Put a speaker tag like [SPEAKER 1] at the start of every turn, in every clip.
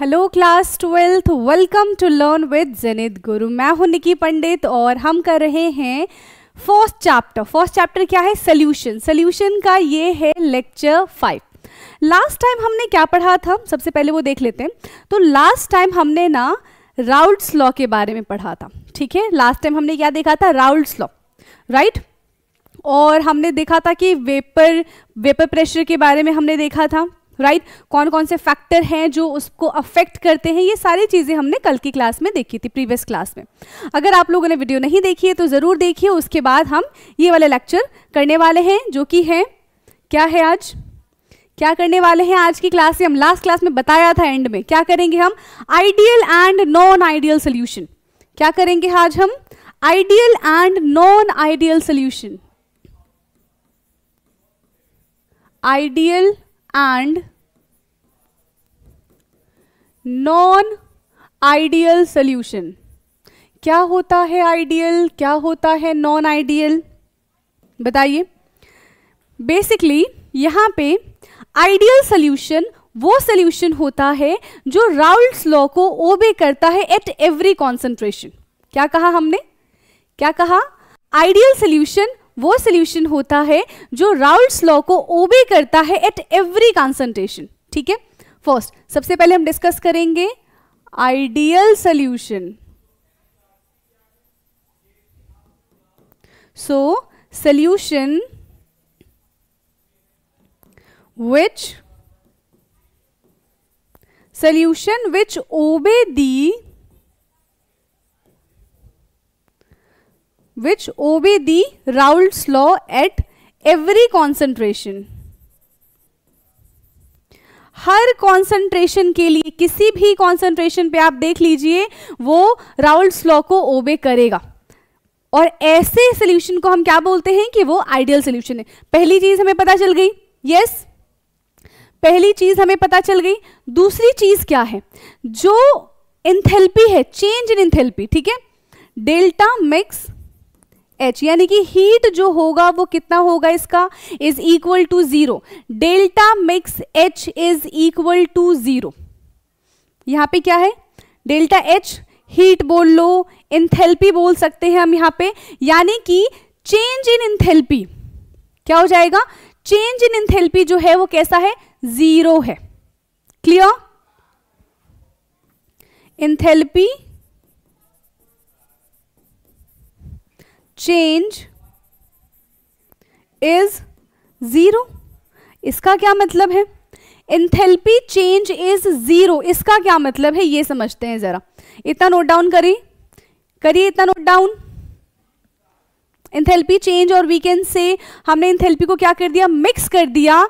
[SPEAKER 1] Hello class twelfth welcome to learn with Janit Guru मैं हूं निकी पंडित और हम कर रहे हैं फर्स्ट चैप्टर फर्स्ट चैप्टर क्या है सोल्यूशन सोल्यूशन का ये है लेक्चर फाइव लास्ट टाइम हमने क्या पढ़ा था सबसे पहले वो देख लेते हैं तो लास्ट टाइम हमने ना राउल्ड्स लॉ के बारे में पढ़ा था ठीक है लास्ट टाइम हमने क्या देखा था राउल्ड्स लॉ राइट और हमने देखा था कि वेपर वेपर प्रेशर के बारे में हमने देखा था राइट right? कौन कौन से फैक्टर हैं जो उसको अफेक्ट करते हैं ये सारी चीज़ें हमने कल की क्लास में देखी थी प्रीवियस क्लास में अगर आप लोगों ने वीडियो नहीं देखी है तो ज़रूर देखिए उसके बाद हम ये वाले लेक्चर करने वाले हैं जो कि है क्या है आज क्या करने वाले हैं आज की क्लास से हम लास्ट क्लास में बताया था एंड में क्या करेंगे हम ideal and non ideal solution क्या करेंगे आज हम ideal and non ideal solution ideal and non ideal solution क्या होता है आइडियल क्या होता है नॉन आइडियल बताइए बेसिकली यहां पे आइडियल सोल्यूशन वो सोल्यूशन होता है जो राउल्स लॉ को ओबे करता है एट एवरी कॉन्सेंट्रेशन क्या कहा हमने क्या कहा आइडियल सोल्यूशन वो सोल्यूशन होता है जो राउल्स लॉ को ओबे करता है एट एवरी कॉन्सेंट्रेशन ठीक है फर्स्ट सबसे पहले हम डिस्कस करेंगे ideal solution so solution which solution which obey the which obey the Raoult's law at every concentration. हर कंसंट्रेशन के लिए किसी भी कंसंट्रेशन पे आप देख लीजिए वो राउल्ड लॉ को ओबे करेगा और ऐसे सोल्यूशन को हम क्या बोलते हैं कि वो आइडियल सोल्यूशन है पहली चीज हमें पता चल गई यस yes? पहली चीज हमें पता चल गई दूसरी चीज क्या है जो इंथेल्पी है चेंज इन इंथेल्पी ठीक है डेल्टा मिक्स एच यानी कि हीट जो होगा वो कितना होगा इसका is equal to zero delta mix H is equal to zero यहां पे क्या है डेल्टा एच हीट बोल लो इंथेल्पी बोल सकते हैं हम यहां पे यानी कि चेंज इन इंथेल्पी क्या हो जाएगा चेंज इन इंथेल्पी जो है वो कैसा है जीरो है clear enthalpy change is zero इसका क्या मतलब है इंथेल्पी चेंज इज ज़ीरो इसका क्या मतलब है ये समझते हैं ज़रा इतना नोट डाउन करिए करिए इतना नोट डाउन इंथेल्पी चेंज और वीकेंड से हमने इंथेल्पी को क्या कर दिया मिक्स कर दिया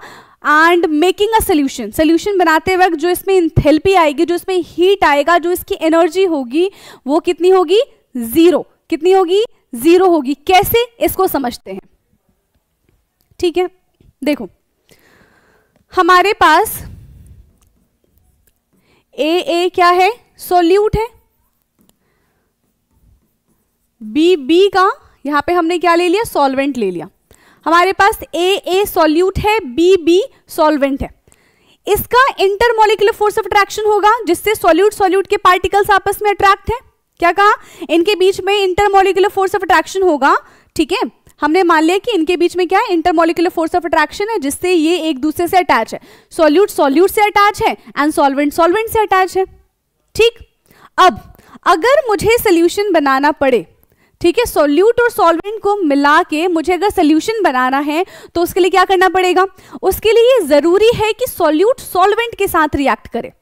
[SPEAKER 1] and making a solution solution बनाते वक्त जो इसमें इंथेल्पी आएगी जो इसमें हीट आएगा जो इसकी एनर्जी होगी वो कितनी होगी ज़ीरो कितनी होगी जीरो होगी कैसे इसको समझते हैं ठीक है देखो हमारे पास ए ए क्या है सोल्यूट है बी बी का यहां पे हमने क्या ले लिया सॉल्वेंट ले लिया हमारे पास ए ए सॉल्यूट है बी बी सॉल्वेंट है इसका इंटरमोलिकुलर फोर्स ऑफ अट्रैक्शन होगा जिससे सॉल्यूट सॉल्यूट के पार्टिकल्स आपस में अट्रैक्ट है क्या कहा इनके बीच में इंटरमोलिकुलर फोर्स ऑफ अट्रैक्शन होगा ठीक है हमने मान लिया कि इनके बीच में क्या है इंटरमोलिकुलर फोर्स ऑफ अट्रैक्शन है जिससे ये एक दूसरे से अटैच है सोल्यूट सोल्यूट से अटैच है एंड सोलवेंट सोलवेंट से अटैच है ठीक अब अगर मुझे सोल्यूशन बनाना पड़े ठीक है सोल्यूट और सॉल्वेंट को मिला के मुझे अगर सोल्यूशन बनाना है तो उसके लिए क्या करना पड़ेगा उसके लिए जरूरी है कि सोल्यूट सॉल्वेंट के साथ रिएक्ट करे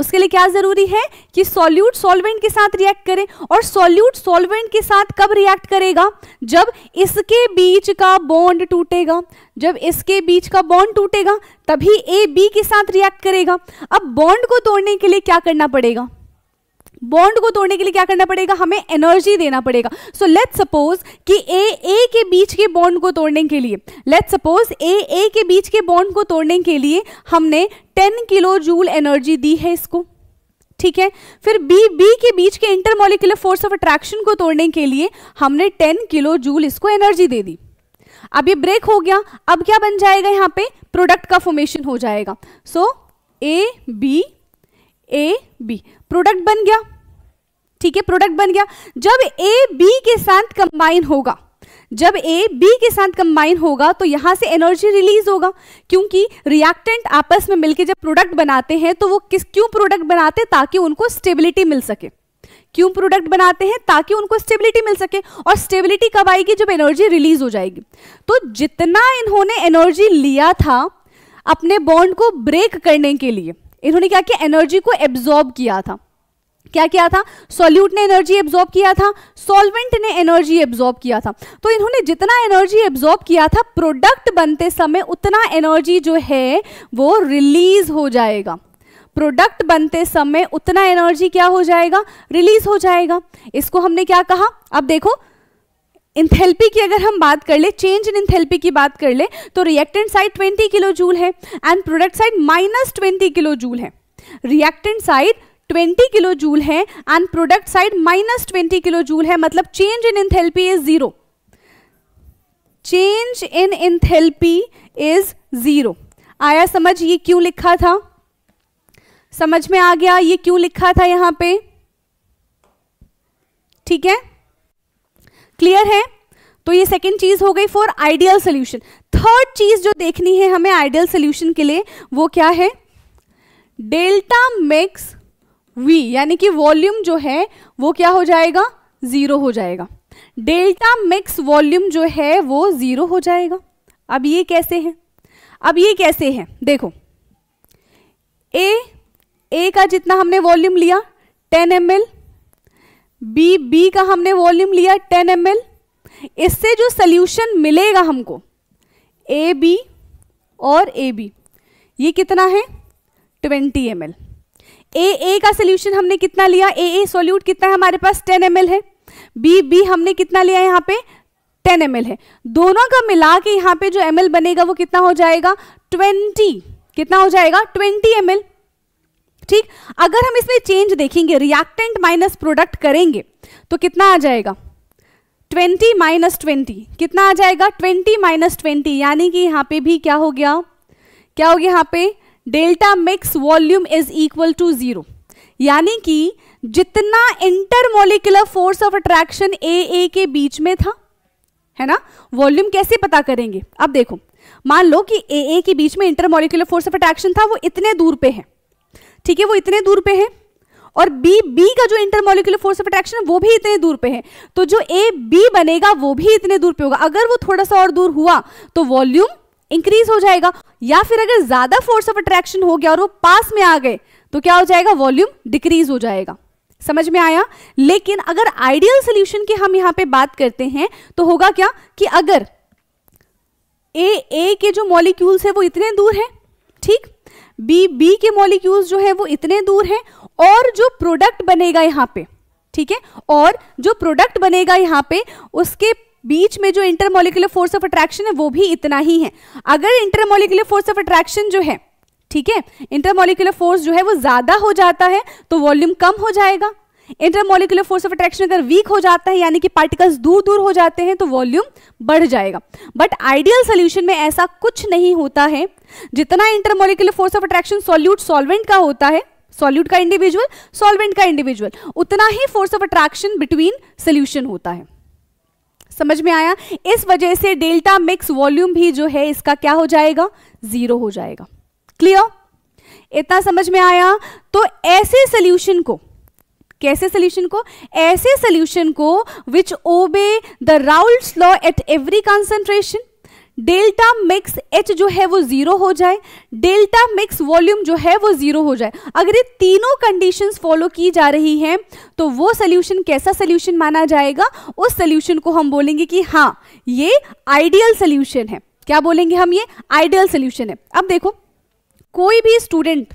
[SPEAKER 1] उसके लिए क्या ज़रूरी है कि सॉल्यूट सॉल्वेंट के साथ रिएक्ट करे और सॉल्यूट सॉल्वेंट के साथ कब रिएक्ट करेगा जब इसके बीच का बॉन्ड टूटेगा जब इसके बीच का बॉन्ड टूटेगा तभी ए बी के साथ रिएक्ट करेगा अब बॉन्ड को तोड़ने के लिए क्या करना पड़ेगा बॉन्ड को तोड़ने के लिए क्या करना पड़ेगा हमें एनर्जी देना पड़ेगा सो लेट सपोज कि ए ए के बीच के बॉन्ड को तोड़ने के लिए लेट सपोज ए ए के बीच के बॉन्ड को तोड़ने के लिए हमने 10 किलो जूल एनर्जी दी है इसको ठीक है फिर बी बी के बीच के इंटरमोलिकुलर फोर्स ऑफ अट्रैक्शन को तोड़ने के लिए हमने टेन किलो जूल इसको एनर्जी दे दी अब ये ब्रेक हो गया अब क्या बन जाएगा यहां पे प्रोडक्ट का फॉर्मेशन हो जाएगा so A B A B product बन गया ठीक है प्रोडक्ट बन गया जब ए बी के साथ कंबाइन होगा जब ए बी के साथ कंबाइन होगा तो यहां से एनर्जी रिलीज होगा क्योंकि रिएक्टेंट आपस में मिलकर जब प्रोडक्ट बनाते हैं तो वो किस क्यों प्रोडक्ट बनाते ताकि उनको स्टेबिलिटी मिल सके क्यों प्रोडक्ट बनाते हैं ताकि उनको स्टेबिलिटी मिल सके और स्टेबिलिटी कब आएगी जब एनर्जी रिलीज हो जाएगी तो जितना इन्होंने एनर्जी लिया था अपने बॉन्ड को ब्रेक करने के लिए इन्होंने क्या किया एनर्जी को एब्जॉर्ब किया था क्या किया था सॉल्यूट ने एनर्जी एब्जॉर्ब किया था सॉल्वेंट ने एनर्जी एब्जॉर्ब किया था तो इन्होंने जितना एनर्जी एब्जॉर्ब किया था प्रोडक्ट बनते समय उतना एनर्जी जो है वो रिलीज हो जाएगा प्रोडक्ट बनते समय उतना एनर्जी क्या हो जाएगा रिलीज हो जाएगा इसको हमने क्या कहा अब देखो इंथेल्पी की अगर हम बात कर ले चेंज इन इंथेल्पी की बात कर ले तो रिएक्टेंट साइड 20 किलो जूल है and product side minus twenty kilo joule है reactant side twenty kilo joule है and product side minus twenty kilo joule है मतलब change in enthalpy is zero change in enthalpy is zero आया समझ ये क्यों लिखा था समझ में आ गया ये क्यों लिखा था यहां पे ठीक है क्लियर है तो ये सेकेंड चीज हो गई फॉर आइडियल सोल्यूशन थर्ड चीज जो देखनी है हमें आइडियल सोल्यूशन के लिए वो क्या है डेल्टा मिक्स वी यानी कि वॉल्यूम जो है वो क्या हो जाएगा ज़ीरो हो जाएगा डेल्टा मिक्स वॉल्यूम जो है वो ज़ीरो हो जाएगा अब ये कैसे है अब ये कैसे है देखो ए ए का जितना हमने वॉल्यूम लिया 10 एम एल बी बी का हमने वॉल्यूम लिया 10 एम एल इससे जो सल्यूशन मिलेगा हमको ए बी और ए बी ये कितना है 20 एम एल ए ए का सोल्यूशन हमने कितना लिया ए ए सोल्यूट कितना है हमारे पास टेन एम है बी बी हमने कितना लिया यहाँ पे टेन एम है दोनों का मिला के यहाँ पे जो एम बनेगा वो कितना हो जाएगा ट्वेंटी कितना हो जाएगा ट्वेंटी एम ठीक अगर हम इसमें चेंज देखेंगे रिएक्टेंट माइनस प्रोडक्ट करेंगे तो कितना आ जाएगा 20 माइनस ट्वेंटी कितना आ जाएगा 20 माइनस ट्वेंटी यानी कि यहाँ पे भी क्या हो गया क्या हो गया यहाँ पे delta mix volume is equal to zero यानी कि जितना intermolecular force of attraction A A के बीच में था है ना वॉल्यूम कैसे पता करेंगे अब देखो मान लो कि ए ए के बीच में इंटरमोलिकुलर फोर्स ऑफ अट्रैक्शन था वो इतने दूर पे है ठीक है वो इतने दूर पे है और बी बी का जो इंटरमोलिकुलर फोर्स ऑफ अट्रैक्शन है वो भी इतने दूर पे है तो जो ए बी बनेगा वो भी इतने दूर पे होगा अगर वो थोड़ा सा और दूर हुआ तो वॉल्यूम इंक्रीज हो जाएगा या फिर अगर ज्यादा फोर्स ऑफ अट्रैक्शन हो गया और वो पास में आ गए तो क्या हो जाएगा वॉल्यूम डिक्रीज हो जाएगा समझ में आया लेकिन अगर आइडियल सोल्यूशन की हम यहां पे बात करते हैं तो होगा क्या कि अगर ए ए के जो मॉलिक्यूल्स है वो इतने दूर हैं ठीक बी बी के मॉलिक्यूल्स जो है वो इतने दूर हैं और जो प्रोडक्ट बनेगा यहां पे ठीक है और जो प्रोडक्ट बनेगा यहां पे उसके बीच में जो इंटरमोलिकुलर फोर्स ऑफ अट्रैक्शन है वो भी इतना ही है अगर इंटरमोलिकुलर फोर्स ऑफ अट्रैक्शन जो है ठीक है इंटरमोलिकुलर फोर्स जो है वो ज्यादा हो जाता है तो वॉल्यूम कम हो जाएगा इंटरमोलिकुलर फोर्स ऑफ अट्रैक्शन अगर वीक हो जाता है यानी कि पार्टिकल्स दूर दूर हो जाते हैं तो वॉल्यूम बढ़ जाएगा बट आइडियल सोल्यूशन में ऐसा कुछ नहीं होता है जितना intermolecular force of attraction solute solvent का होता है सॉल्यूट का इंडिविजुअल सॉल्वेंट का इंडिविजुअल उतना ही force of attraction between solution होता है समझ में आया इस वजह से डेल्टा मिक्स वॉल्यूम भी जो है इसका क्या हो जाएगा जीरो हो जाएगा क्लियर इतना समझ में आया तो ऐसे सोल्यूशन को कैसे सोल्यूशन को ऐसे सोल्यूशन को which obey the Raoult's law at every concentration delta mix H जो है वो जीरो हो जाए डेल्टा मिक्स वॉल्यूम जो है वो जीरो हो जाए अगर ये तीनों कंडीशंस फॉलो की जा रही हैं तो वो सोल्यूशन कैसा सोल्यूशन माना जाएगा उस सोल्यूशन को हम बोलेंगे कि हाँ ये आइडियल सोल्यूशन है क्या बोलेंगे हम ये आइडियल सोल्यूशन है अब देखो कोई भी स्टूडेंट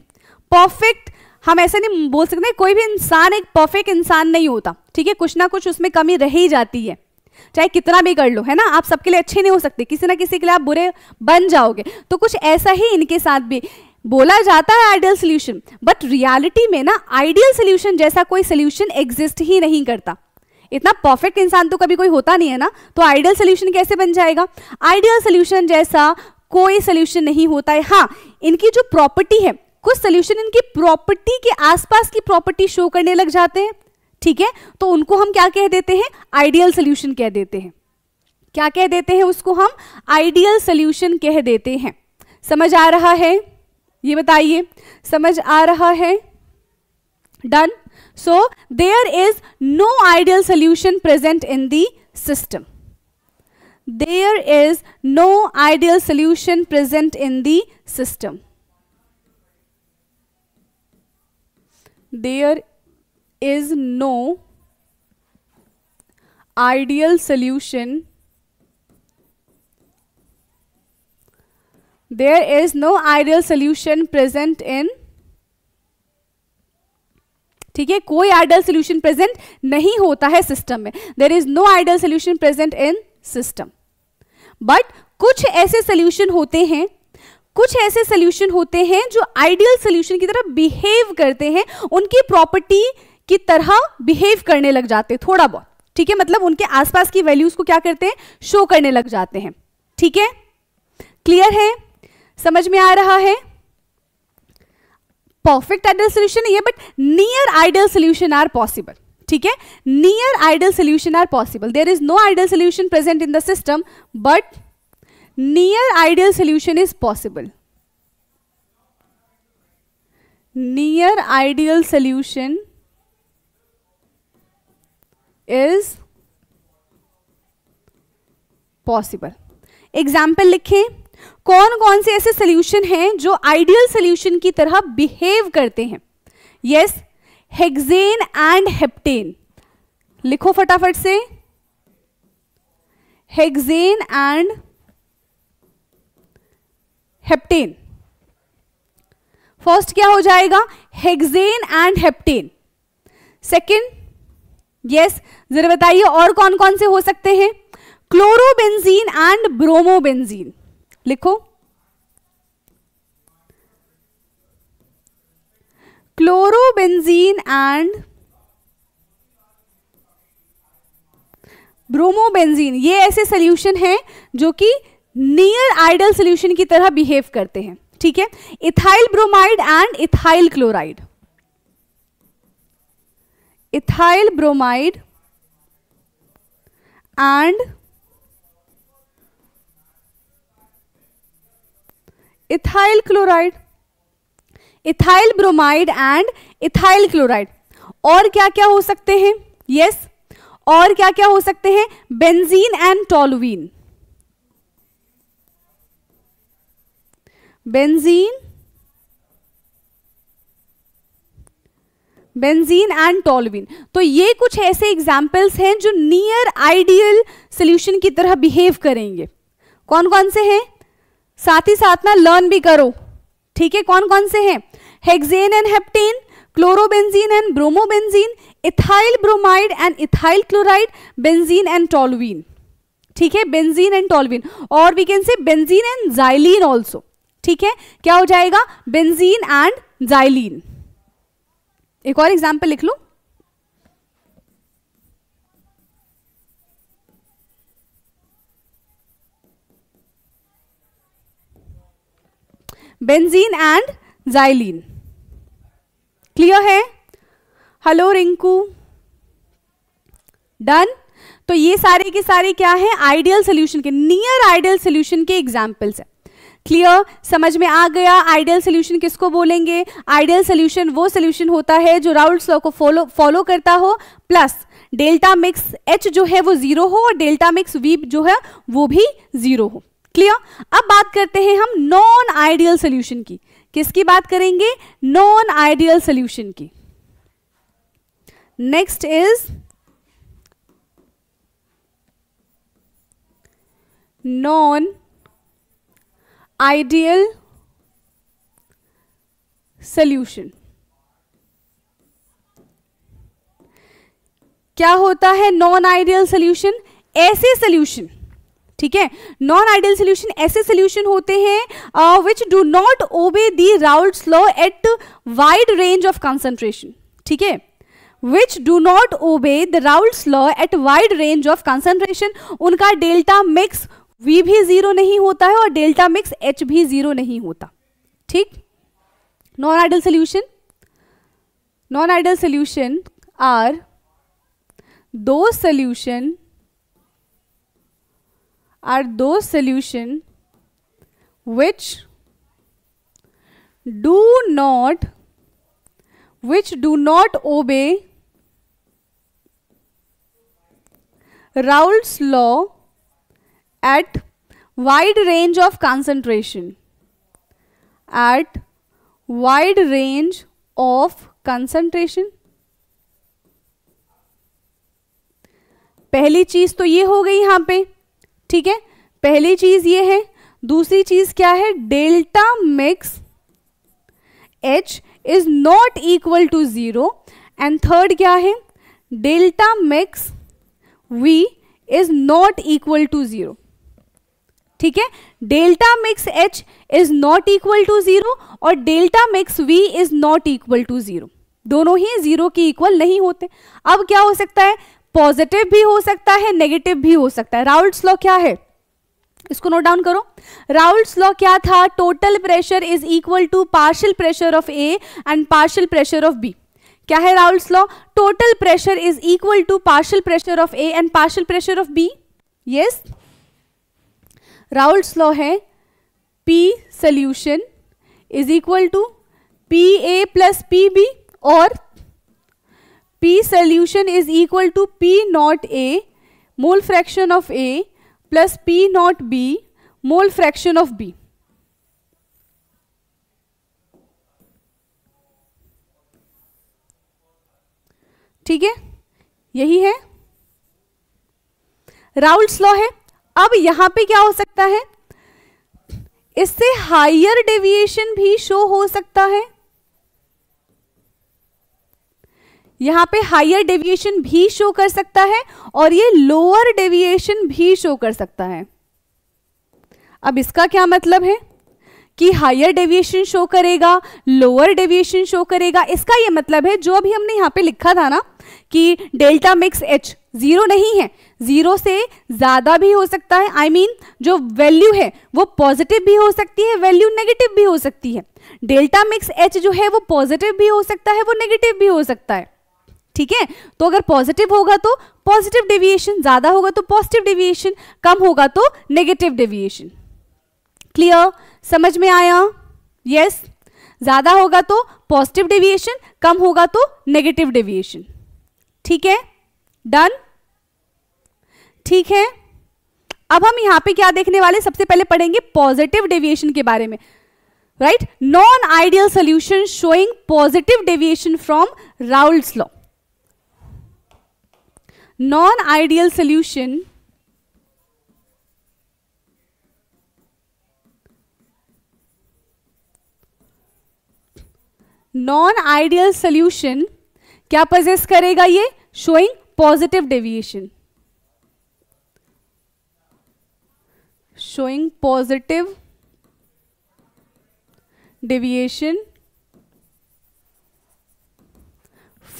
[SPEAKER 1] परफेक्ट हम ऐसा नहीं बोल सकते कोई भी इंसान एक परफेक्ट इंसान नहीं होता ठीक है कुछ ना कुछ उसमें कमी रह ही जाती है चाहे कितना भी कर लो है ना आप सबके लिए अच्छे नहीं हो सकते किसी ना किसी के लिए आप बुरे बन जाओगे तो कुछ ऐसा ही इनके साथ भी बोला जाता है आइडियल सोल्यूशन बट रियलिटी में ना आइडियल सोल्यूशन जैसा कोई सोल्यूशन एग्जिस्ट ही नहीं करता इतना परफेक्ट इंसान तो कभी कोई होता नहीं है ना तो आइडियल सोल्यूशन कैसे बन जाएगा आइडियल सोल्यूशन जैसा कोई सोल्यूशन नहीं होता है हाँ इनकी जो प्रॉपर्टी है कुछ सोल्यूशन इनकी प्रॉपर्टी के आसपास की प्रॉपर्टी शो करने लग जाते हैं ठीक है तो उनको हम क्या कह देते हैं आइडियल सोल्यूशन कह देते हैं क्या कह देते हैं उसको हम आइडियल सोल्यूशन कह देते हैं समझ आ रहा है ये बताइए समझ आ रहा है done so there is no ideal solution present in the system there is no ideal solution present in the system there is no ideal solution there is no ideal solution present in ठीक है कोई idol solution present नहीं होता है system में there is no ideal solution present in system but कुछ ऐसे solution होते हैं कुछ ऐसे सोल्यूशन होते हैं जो आइडियल सोल्यूशन की तरह बिहेव करते हैं उनकी प्रॉपर्टी की तरह बिहेव करने लग जाते हैं थोड़ा बहुत ठीक है मतलब उनके आसपास की वैल्यूज को क्या करते हैं शो करने लग जाते हैं ठीक है क्लियर है समझ में आ रहा है परफेक्ट आइडियल सोल्यूशन नहीं है but near ideal solution are possible ठीक है near ideal solution are possible there is no ideal solution present in the system but near ideal solution is possible near ideal solution is possible example लिखें कौन कौन से ऐसे solution हैं जो ideal solution की तरह बिहेव करते हैं यस हेक्सेन एंड हेप्टेन लिखो फटाफट से हेक्सेन एंड हेप्टेन फर्स्ट क्या हो जाएगा hexane and heptane second yes जरा बताइए और कौन कौन से हो सकते हैं क्लोरोबेंजीन एंड ब्रोमोबेंजीन लिखो क्लोरोबेंजीन एंड ब्रोमोबेंजीन ये ऐसे सोल्यूशन हैं जो कि नियर आइडल सोल्यूशन की तरह बिहेव करते हैं ठीक है ethyl bromide and ethyl chloride ethyl bromide and ethyl chloride ethyl bromide and ethyl chloride और क्या क्या हो सकते हैं यस yes. और क्या क्या हो सकते हैं benzene and toluene benzene benzene and toluene तो ये कुछ ऐसे एग्जाम्पल्स हैं जो नियर आइडियल सोल्यूशन की तरह बिहेव करेंगे कौन कौन से हैं साथ ही साथ ना लर्न भी करो ठीक है कौन कौन से हैं hexane and heptane chlorobenzene and bromobenzene ethyl bromide and ethyl chloride benzene and toluene ठीक है बेंजीन एंड टोलविन और we can say benzene and xylene also ठीक है क्या हो जाएगा बेंजीन एंड जाइलिन एक और एग्जाम्पल लिख लो बेंजीन एंड जाइलिन क्लियर है हेलो रिंकू डन तो ये सारे के सारे क्या है आइडियल सोल्यूशन के नियर आइडियल सोल्यूशन के एग्जाम्पल्स है क्लियर समझ में आ गया आइडियल सोल्यूशन किसको बोलेंगे आइडियल सोल्यूशन वो सोल्यूशन होता है जो राउल लॉ को फॉलो फॉलो करता हो प्लस डेल्टा मिक्स एच जो है वो जीरो हो और डेल्टा मिक्स वी जो है वो भी जीरो हो क्लियर अब बात करते हैं हम नॉन आइडियल सोल्यूशन की किसकी बात करेंगे नॉन आइडियल सोल्यूशन की next is non ideal solution क्या होता है नॉन आइडियल सोल्यूशन ऐसे सोल्यूशन ठीक है नॉन आइडियल सोल्यूशन ऐसे सोल्यूशन होते हैं which do not obey the Raoult law at wide range of concentration ठीक है which do not obey the Raoult law at wide range of concentration उनका delta mix V भी zero नहीं होता है और डेल्टा मिक्स एच भी zero नहीं होता ठीक non ideal solution non ideal solution are those solution are those solution which do not which do not obey Raoult's law at wide range of concentration at wide range of concentration पहली चीज तो ये हो गई यहां पे ठीक है पहली चीज ये है दूसरी चीज क्या है delta mix H is not equal to zero and third क्या है delta mix V is not equal to zero ठीक है delta mix H is not equal to zero और delta mix V is not equal to zero दोनों ही zero के equal नहीं होते अब क्या हो सकता है पॉजिटिव भी हो सकता है नेगेटिव भी हो सकता है राउल्ट लॉ क्या है इसको नोट डाउन करो राउल्स लॉ क्या था total pressure is equal to partial pressure of A and partial pressure of B क्या है Raoult law total pressure is equal to partial pressure of A and partial pressure of B yes Raoult law है P solution is equal to P A plus P B और P solution is equal to P not A mole fraction of A plus P not B mole fraction of B ठीक है यही है Raoult law है अब यहां पे क्या हो सकता है इससे हायर डेविएशन भी शो हो सकता है यहां पे हायर डेविएशन भी शो कर सकता है और ये लोअर डेविएशन भी शो कर सकता है अब इसका क्या मतलब है कि हायर डेविएशन शो करेगा लोअर डेविएशन शो करेगा इसका ये मतलब है जो अभी हमने यहां पे लिखा था ना कि डेल्टा मिक्स एच ज़ीरो नहीं है ज़ीरो से ज़्यादा भी हो सकता है आई I मीन mean, जो वैल्यू है वो पॉजिटिव भी हो सकती है वैल्यू नेगेटिव भी हो सकती है डेल्टा मिक्स एच जो है वो पॉजिटिव भी हो सकता है वो नेगेटिव भी हो सकता है ठीक है तो अगर पॉजिटिव होगा तो पॉजिटिव डेविएशन ज़्यादा होगा तो पॉजिटिव डेविएशन कम होगा तो नेगेटिव डेविएशन क्लियर समझ में आया यस yes? ज़्यादा होगा तो पॉजिटिव डेविएशन कम होगा तो नेगेटिव डेविएशन ठीक है डन ठीक है अब हम यहां पे क्या देखने वाले सबसे पहले पढ़ेंगे पॉजिटिव डेविएशन के बारे में right non ideal solution showing positive deviation from Raoult's law non ideal solution non ideal solution क्या प्रजेस्ट करेगा ये showing positive deviation showing positive deviation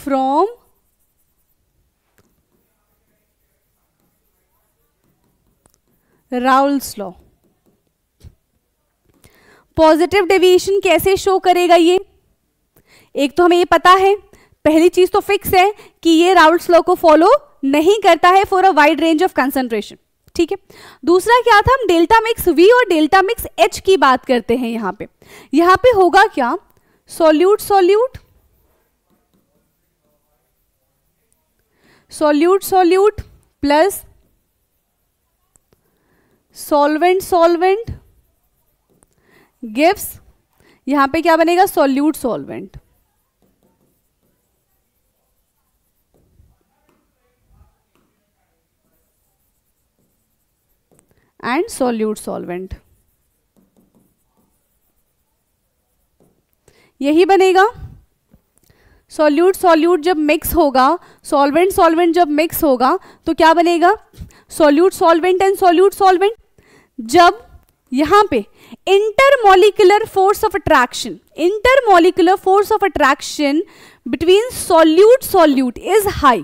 [SPEAKER 1] from Raoult's law positive deviation कैसे शो करेगा ये एक तो हमें ये पता है पहली चीज तो फिक्स है कि ये राउल्स लॉ को फॉलो नहीं करता है for a wide range of concentration ठीक है दूसरा क्या था हम डेल्टा मिक्स वी और डेल्टा मिक्स एच की बात करते हैं यहां पे यहां पे होगा क्या solute solute solute solute plus solvent solvent gives यहां पे क्या बनेगा solute solvent and solute solvent यही बनेगा सॉल्यूट सॉल्यूट जब मिक्स होगा सॉल्वेंट सॉल्वेंट जब मिक्स होगा तो क्या बनेगा solute solvent and solute solvent जब यहां पे intermolecular force of attraction intermolecular force of attraction between solute solute is high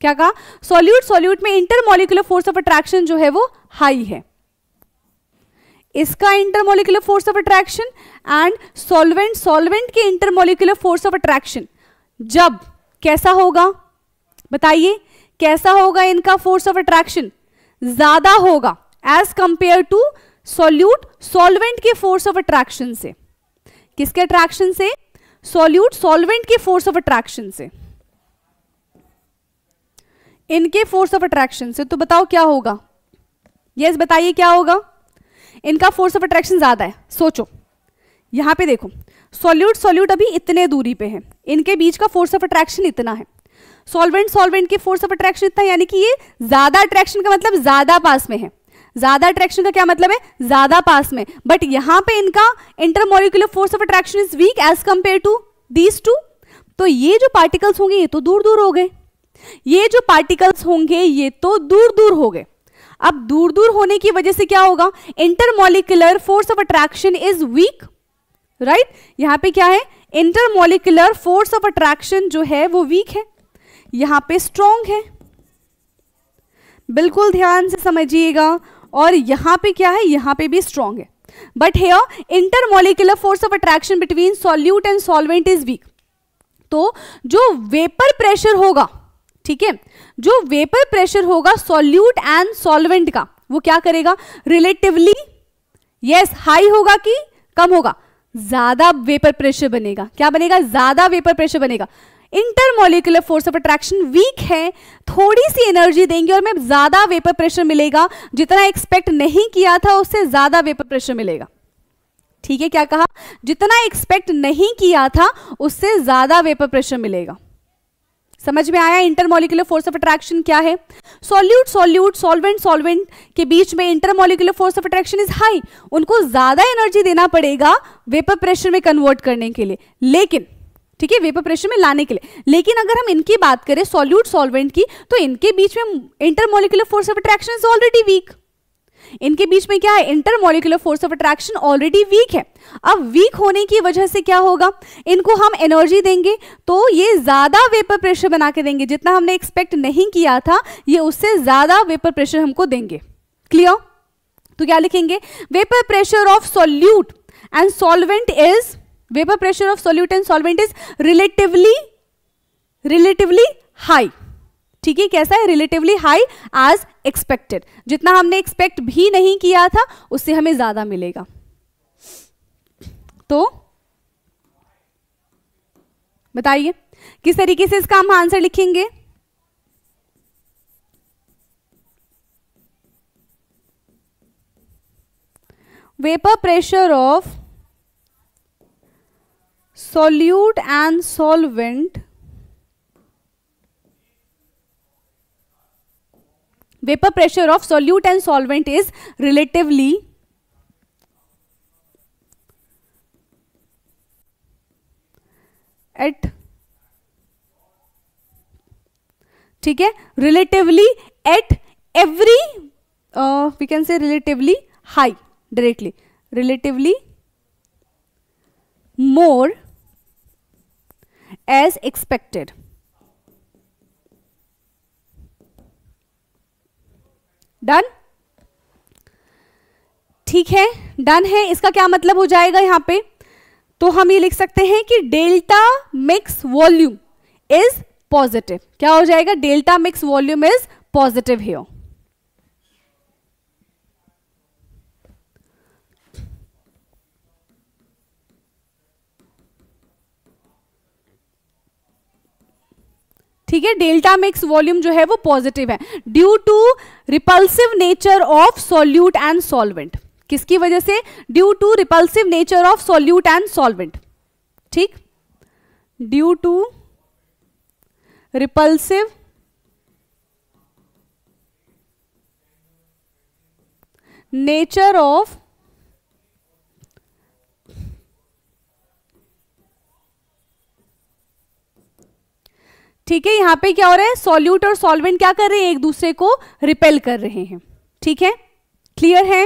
[SPEAKER 1] क्या कहा सॉल्यूट सॉल्यूट में इंटरमोलिकुलर फोर्स ऑफ अट्रैक्शन जो है वो हाई है इसका intermolecular force of attraction and solvent solvent के इंटरमोलिकुलर फोर्स ऑफ अट्रैक्शन जब कैसा होगा बताइए कैसा होगा इनका फोर्स ऑफ अट्रैक्शन ज्यादा होगा as compare to solute solvent के फोर्स ऑफ अट्रैक्शन से किसके अट्रैक्शन से सॉल्यूट सॉल्वेंट के फोर्स ऑफ अट्रैक्शन से इनके फोर्स ऑफ अट्रैक्शन से तो बताओ क्या होगा यस yes, बताइए क्या होगा इनका फोर्स ऑफ अट्रैक्शन ज़्यादा है सोचो यहां पे देखो सॉल्यूट सॉल्यूट अभी इतने दूरी पे है इनके बीच का फोर्स ऑफ अट्रैक्शन इतना है सॉल्वेंट सॉल्वेंट के फोर्स ऑफ अट्रैक्शन इतना यानी कि ये ज़्यादा अट्रैक्शन का मतलब ज़्यादा पास में है ज़्यादा अट्रैक्शन का क्या मतलब है ज़्यादा पास में बट यहां पे इनका intermolecular force of attraction is weak as compare to these two तो ये जो पार्टिकल्स होंगे ये तो दूर दूर हो गए ये जो पार्टिकल्स होंगे ये तो दूर दूर हो गए अब दूर दूर होने की वजह से क्या होगा intermolecular force of attraction is weak right यहां पे क्या है इंटरमोलिकुलर फोर्स ऑफ अट्रैक्शन जो है वो वीक है यहां पे स्ट्रॉन्ग है बिल्कुल ध्यान से समझिएगा और यहां पे क्या है यहां पे भी स्ट्रॉन्ग है but he intermolecular force of attraction between solute and solvent is weak तो जो वेपर प्रेशर होगा ठीक है जो वेपर प्रेशर होगा सॉल्यूट एंड सॉल्वेंट का वो क्या करेगा रिलेटिवली यस हाई होगा कि कम होगा ज्यादा वेपर प्रेशर बनेगा क्या बनेगा ज्यादा वेपर प्रेशर बनेगा intermolecular force of attraction weak है थोड़ी सी एनर्जी देंगे और मैं ज्यादा वेपर प्रेशर मिलेगा जितना एक्सपेक्ट नहीं किया था उससे ज्यादा वेपर प्रेशर मिलेगा ठीक है क्या कहा जितना एक्सपेक्ट नहीं किया था उससे ज्यादा वेपर प्रेशर मिलेगा समझ में आया इंटरमोलिकुलर फोर्स ऑफ अट्रैक्शन क्या है सॉल्यूट सॉल्यूट सॉल्वेंट सॉल्वेंट के बीच में intermolecular force of attraction is high उनको ज्यादा एनर्जी देना पड़ेगा वेपर प्रेशर में कन्वर्ट करने के लिए लेकिन ठीक है वेपर प्रेशर में लाने के लिए लेकिन अगर हम इनकी बात करें सॉल्यूट सॉल्वेंट की तो इनके बीच में intermolecular force of attraction is already weak इनके बीच में क्या है intermolecular force of attraction already weak है अब वीक होने की वजह से क्या होगा इनको हम एनर्जी देंगे तो ये ज़्यादा वेपर प्रेशर बना के देंगे जितना हमने एक्सपेक्ट नहीं किया था ये उससे ज़्यादा वेपर प्रेशर हमको देंगे क्लियर तो क्या लिखेंगे vapour pressure of solute and solvent is vapour pressure of solute and solvent is relatively relatively high ठीक है कैसा है रिलेटिवली हाई एज एक्सपेक्टेड जितना हमने एक्सपेक्ट भी नहीं किया था उससे हमें ज़्यादा मिलेगा तो बताइए किस तरीके से इसका हम आंसर लिखेंगे vapour pressure of solute and solvent Vapor pressure of solute and solvent is relatively at ठीक है relatively at every we can say relatively high directly relatively more as expected done ठीक है डन है इसका क्या मतलब हो जाएगा यहां पे तो हम ये लिख सकते हैं कि delta mix volume is positive क्या हो जाएगा delta mix volume is positive here ठीक है डेल्टा मिक्स वॉल्यूम जो है वो पॉजिटिव है due to repulsive nature of solute and solvent किसकी वजह से due to repulsive nature of solute and solvent ठीक due to repulsive nature of ठीक है यहां पे क्या हो रहा है सॉल्यूट और सॉल्वेंट क्या कर रहे हैं एक दूसरे को रिपेल कर रहे हैं ठीक है क्लियर है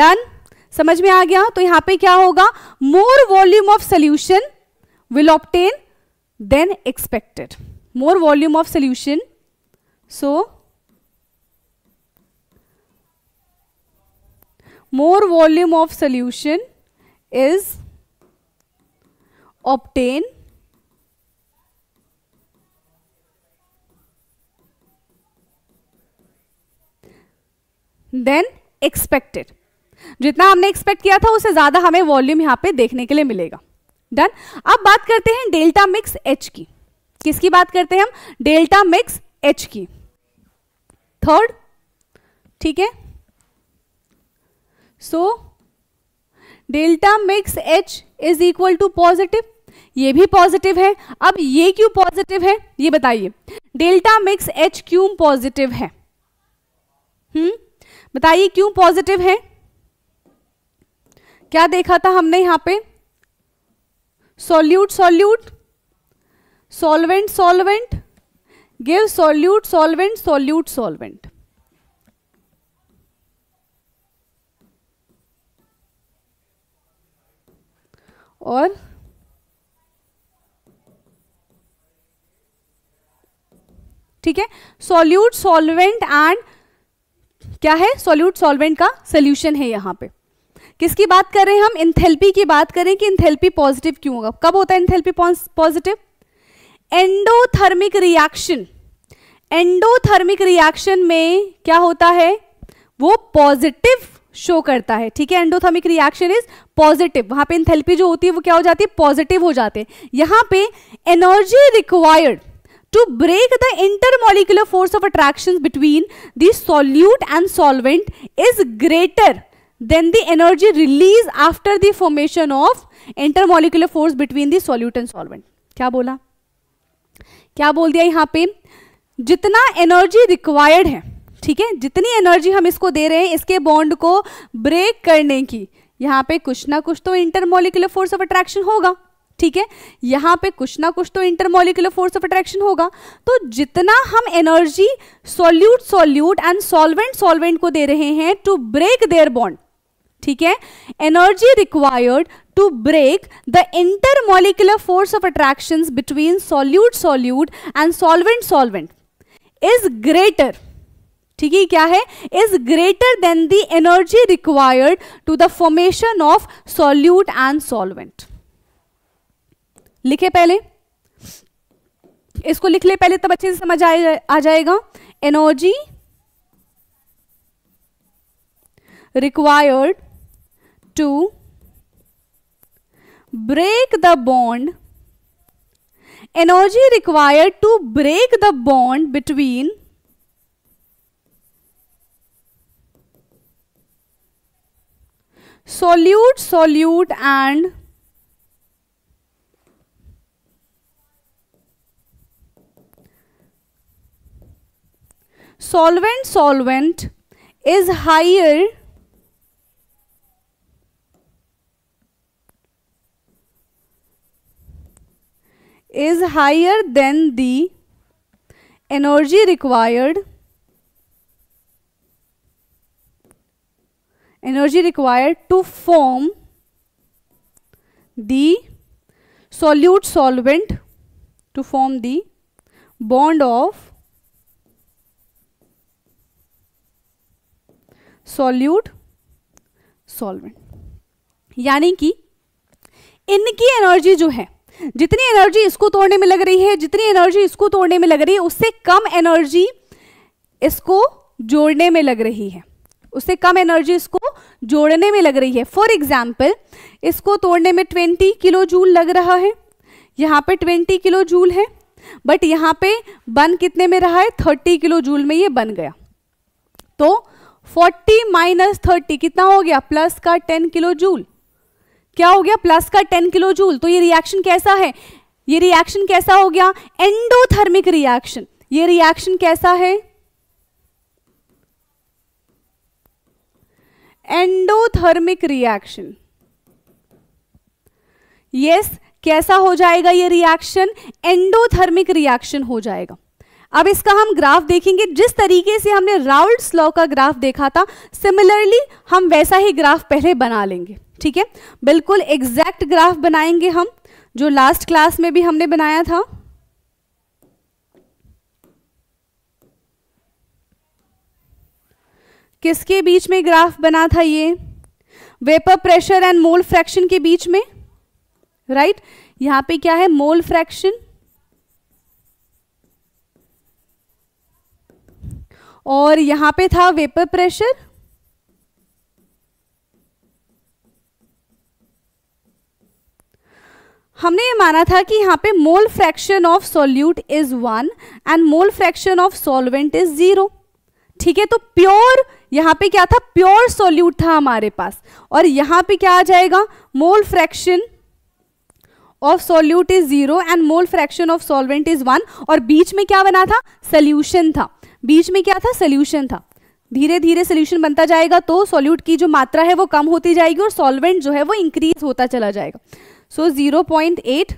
[SPEAKER 1] डन समझ में आ गया तो यहां पे क्या होगा more volume of solution will obtain than expected more volume of solution so more volume of solution is obtain than expected जितना हमने एक्सपेक्ट किया था उससे ज्यादा हमें वॉल्यूम यहां पे देखने के लिए मिलेगा डन अब बात करते हैं डेल्टा मिक्स एच की किसकी बात करते हैं हम डेल्टा मिक्स एच की थर्ड ठीक है so delta mix H is equal to positive ये भी पॉजिटिव है अब ये क्यों पॉजिटिव है ये बताइए डेल्टा मिक्स एच क्यों पॉजिटिव है हम्म बताइए क्यों पॉजिटिव है क्या देखा था हमने यहां पे solute solute solvent solvent give solute solvent solute solvent और ठीक है सॉल्यूट सॉल्वेंट एंड क्या है सोल्यूट सॉल्वेंट का सोल्यूशन है यहाँ पे किसकी बात कर रहे हैं हम इंथेल्पी की बात करें कि इंथेल्पी पॉजिटिव क्यों होगा कब होता है enthalpy positive endothermic reaction endothermic reaction में क्या होता है वो पॉजिटिव शो करता है ठीक है एंडोथर्मिक रिएक्शन इज पॉजिटिव वहां पे इंथेल्पी जो होती है वो क्या हो जाती है पॉजिटिव हो जाते हैं यहां पे energy required to break the intermolecular force of attraction between the solute and solvent is greater then the energy release after the formation of intermolecular force between the solute and solvent kya bola kya bol diya yahan pe jitna energy required hai theek hai jitni energy hum isko de rahe hain iske bond ko break karne ki yahan pe kuch na kuch to intermolecular force of attraction hoga ठीक है यहाँ पे कुछ ना कुछ तो intermolecular force of attraction होगा तो जितना हम energy solute solute and solvent solvent को दे रहे हैं टू ब्रेक देयर बॉन्ड ठीक है energy required to break the intermolecular force of attraction between solute solute and solvent solvent is greater ठीक है क्या है is greater than the energy required to the formation of solute and solvent लिखे पहले इसको लिख ले पहले तब अच्छे से समझ आ, जाए, आ जाएगा energy required to break the bond energy required to break the bond between solute solute and solvent solvent is higher is higher than the energy required energy required to form the solute solvent to form the bond of solute solvent यानी कि इनकी energy जो है जितनी energy इसको तोड़ने में लग रही है जितनी एनर्जी इसको तोड़ने में लग रही है उससे कम एनर्जी इसको जोड़ने में लग रही है उससे कम एनर्जी इसको जोड़ने में लग रही है फॉर एग्जाम्पल इसको तोड़ने में ट्वेंटी किलो जूल लग रहा है यहाँ पे ट्वेंटी किलो जूल है बट यहाँ पे बन कितने में रहा है थर्टी किलो जूल में ये बन गया तो फोर्टी माइनस थर्टी कितना हो गया प्लस का टेन किलो जूल क्या हो गया प्लस का टेन किलो जूल तो ये रिएक्शन कैसा है ये रिएक्शन कैसा हो गया एंडोथर्मिक रिएक्शन ये रिएक्शन कैसा है एंडोथर्मिक रिएक्शन यस कैसा हो जाएगा ये रिएक्शन एंडोथर्मिक रिएक्शन हो जाएगा अब इसका हम ग्राफ देखेंगे जिस तरीके से हमने राउल्ट लॉ का ग्राफ देखा था सिमिलरली हम वैसा ही ग्राफ पहले बना लेंगे ठीक है बिल्कुल एग्जैक्ट ग्राफ बनाएंगे हम जो लास्ट क्लास में भी हमने बनाया था किसके बीच में ग्राफ बना था ये vapour pressure and mole fraction के बीच में राइट right? यहां पे क्या है मोल फ्रैक्शन और यहां पे था वेपर प्रेशर हमने ये माना था कि यहाँ पे mole fraction of solute is one and mole fraction of solvent is zero ठीक है तो प्योर यहाँ पे क्या था प्योर सॉल्यूट था हमारे पास और यहाँ पे क्या आ जाएगा mole fraction of solute is zero and mole fraction of solvent is one और बीच में क्या बना था सोल्यूशन था बीच में क्या था सोल्यूशन था धीरे धीरे सोल्यूशन बनता जाएगा तो सोल्यूट की जो मात्रा है वो कम होती जाएगी और सॉल्वेंट जो है वो इंक्रीज होता चला जाएगा so zero point eight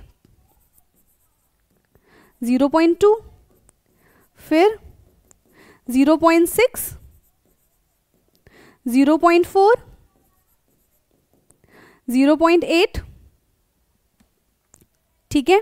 [SPEAKER 1] zero point two फिर zero point six zero point four zero point eight ठीक है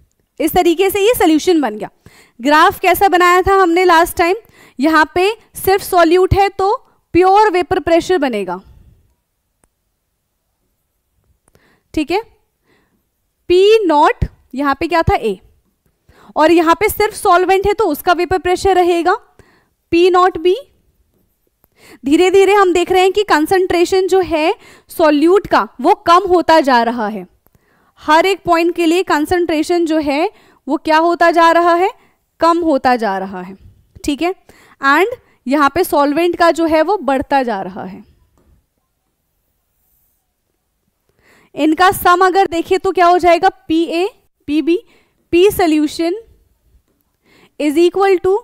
[SPEAKER 1] इस तरीके से ये सोल्यूशन बन गया ग्राफ कैसा बनाया था हमने लास्ट टाइम यहाँ पे सिर्फ सॉल्यूट है तो प्योर वेपर प्रेशर बनेगा ठीक है पी नॉट यहां पे क्या था ए और यहां पे सिर्फ सॉल्वेंट है तो उसका वेपर प्रेशर रहेगा पी नॉट बी धीरे धीरे हम देख रहे हैं कि कंसंट्रेशन जो है सॉल्यूट का वो कम होता जा रहा है हर एक पॉइंट के लिए कंसंट्रेशन जो है वो क्या होता जा रहा है कम होता जा रहा है ठीक है एंड यहाँ पे सॉल्वेंट का जो है वो बढ़ता जा रहा है इनका सम अगर देखें तो क्या हो जाएगा P A P B P solution is equal to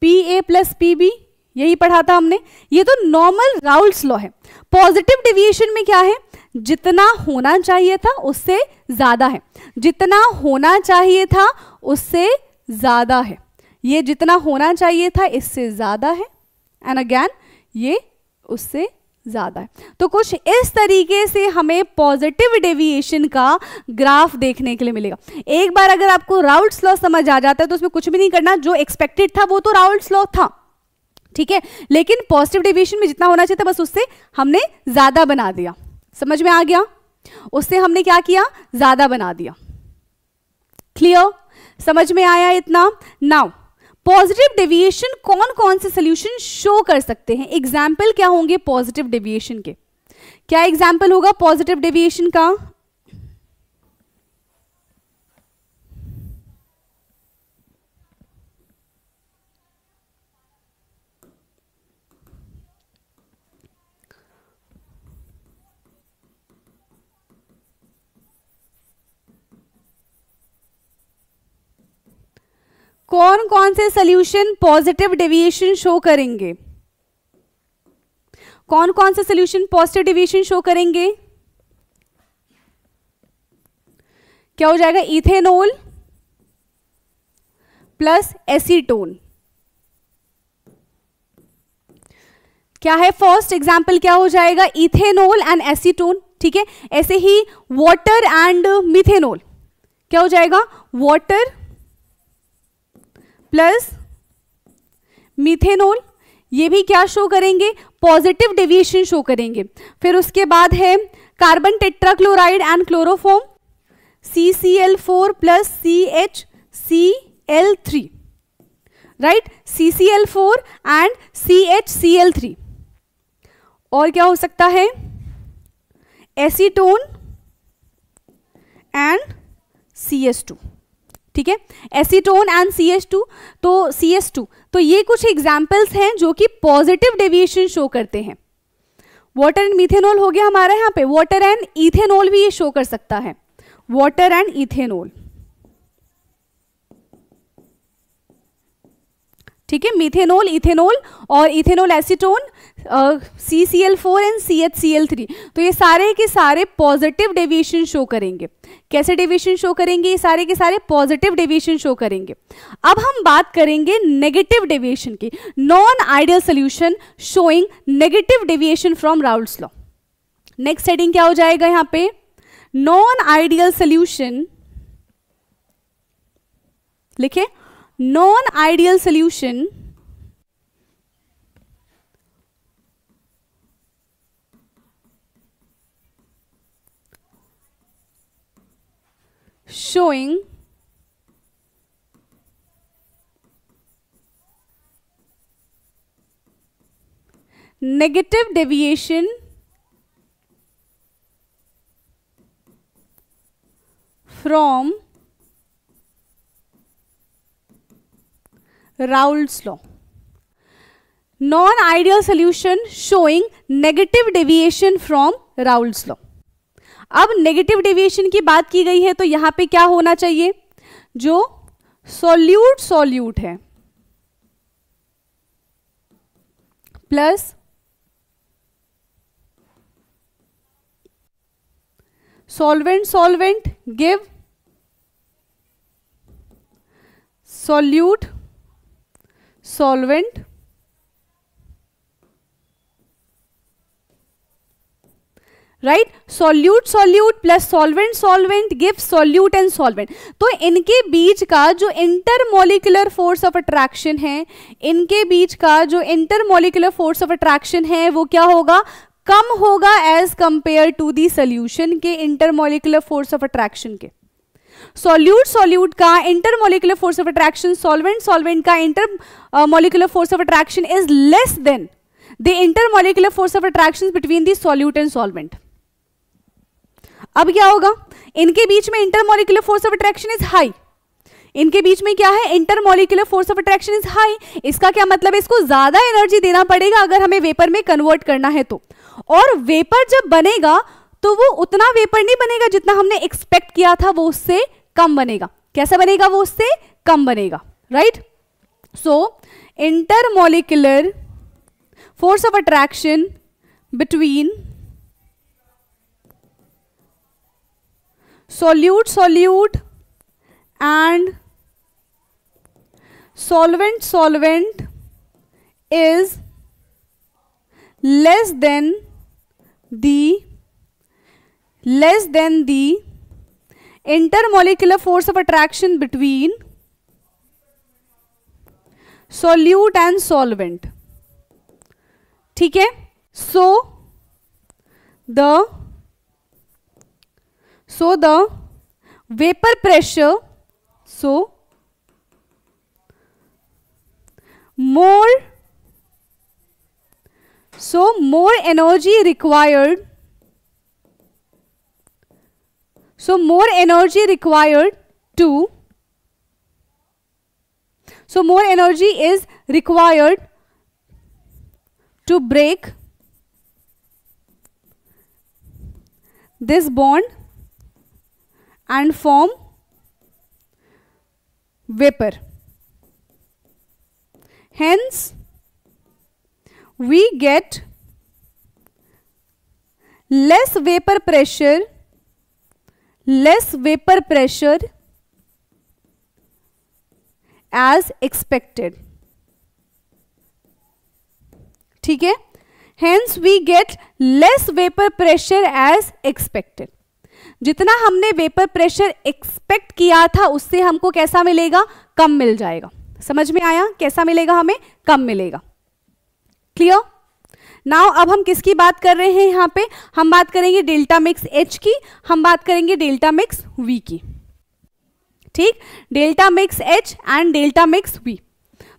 [SPEAKER 1] P A plus P B यही पढ़ा था हमने ये तो नॉर्मल राउल्स लॉ है पॉजिटिव डिविएशन में क्या है जितना होना चाहिए था उससे ज़्यादा है जितना होना चाहिए था उससे ज़्यादा है ये जितना होना चाहिए था इससे ज़्यादा है एंड अगैन ये उससे ज़्यादा है तो कुछ इस तरीके से हमें पॉजिटिव डेविएशन का ग्राफ देखने के लिए मिलेगा एक बार अगर आपको राउल्ट्स लॉ समझ आ जाता है तो उसमें कुछ भी नहीं करना जो एक्सपेक्टेड था वो तो राउल्ट्स लॉ था ठीक है लेकिन पॉजिटिव डेविएशन में जितना होना चाहिए था बस उससे हमने ज़्यादा बना दिया समझ में आ गया उससे हमने क्या किया ज्यादा बना दिया क्लियर समझ में आया इतना नाउ पॉजिटिव डेविएशन कौन कौन से सोल्यूशन शो कर सकते हैं एग्जाम्पल क्या होंगे पॉजिटिव डेविएशन के क्या एग्जाम्पल होगा पॉजिटिव डेविएशन का कौन कौन से सोल्यूशन पॉजिटिव डेविएशन शो करेंगे कौन कौन से सोल्यूशन पॉजिटिव डेविएशन शो करेंगे क्या हो जाएगा इथेनोल प्लस एसीटोन क्या है फर्स्ट एग्जाम्पल क्या हो जाएगा इथेनोल एंड एसीटोन ठीक है ऐसे ही वाटर एंड मिथेनोल क्या हो जाएगा वाटर प्लस मिथेनोल ये भी क्या शो करेंगे पॉजिटिव डेविएशन शो करेंगे फिर उसके बाद है carbon tetrachloride and chloroform C C L four plus C H C L three right C C L four and C H C L three और क्या हो सकता है acetone and C S two ठीक है acetone and C S two तो C S two तो ये कुछ एग्जाम्पल्स हैं जो कि पॉजिटिव डेविएशन शो करते हैं वाटर एंड मिथेनॉल हो गया हमारा यहाँ पे वाटर एंड इथेनॉल भी ये शो कर सकता है वाटर एंड इथेनॉल ठीक है मिथेनॉल इथेनॉल और ethanol acetone C C L four and C H C L three तो ये सारे के सारे पॉजिटिव डेविएशन शो करेंगे कैसे डेविएशन शो करेंगे ये सारे के सारे पॉजिटिव डेविएशन शो करेंगे अब हम बात करेंगे नेगेटिव डेविएशन की non ideal solution showing negative deviation from Raoult's law next heading क्या हो जाएगा यहां पे नॉन आइडियल सोल्यूशन लिखे non ideal solution showing negative deviation from Raoult's law. Non-ideal solution showing negative deviation from Raoult's law. अब negative deviation की बात की गई है तो यहां पे क्या होना चाहिए जो सॉल्यूट सॉल्यूट है plus solvent solvent give solute solvent right solute solute plus solvent solvent give solute and solvent तो इनके बीच का जो इंटरमोलिकुलर फोर्स ऑफ अट्रैक्शन है इनके बीच का जो इंटरमोलिकुलर फोर्स ऑफ अट्रैक्शन है वो क्या होगा कम होगा as compare to the solution के इंटरमोलिकुलर फोर्स ऑफ अट्रैक्शन के सॉल्यूट सॉल्यूट का intermolecular force of attraction solvent solvent का intermolecular force of attraction is less than the molecular force of attraction between the solute and solvent अब क्या होगा इनके बीच में intermolecular force of attraction is high इनके बीच में क्या है intermolecular force of attraction is high इसका क्या मतलब है इसको ज्यादा एनर्जी देना पड़ेगा अगर हमें वेपर में कन्वर्ट करना है तो और वेपर जब बनेगा तो वो उतना वेपर नहीं बनेगा जितना हमने एक्सपेक्ट किया था वो उससे कम बनेगा कैसा बनेगा वो उससे कम बनेगा right so intermolecular force of attraction between solute solute and solvent solvent is less than the less than the intermolecular force of attraction between solute and solvent ठीक है so the so the vapor pressure, so more, so more energy required, so more energy required to, so more energy is required to break this bond and form vapor. Hence, we get less vapor pressure, less vapor pressure as expected. ठीक है? Hence we get less vapor pressure as expected. जितना हमने vapour pressure expect किया था उससे हमको कैसा मिलेगा कम मिल जाएगा समझ में आया कैसा मिलेगा हमें कम मिलेगा क्लियर नाउ अब हम किसकी बात कर रहे हैं यहां पे हम बात करेंगे डेल्टा मिक्स एच की हम बात करेंगे डेल्टा मिक्स वी की ठीक delta mix H and delta mix V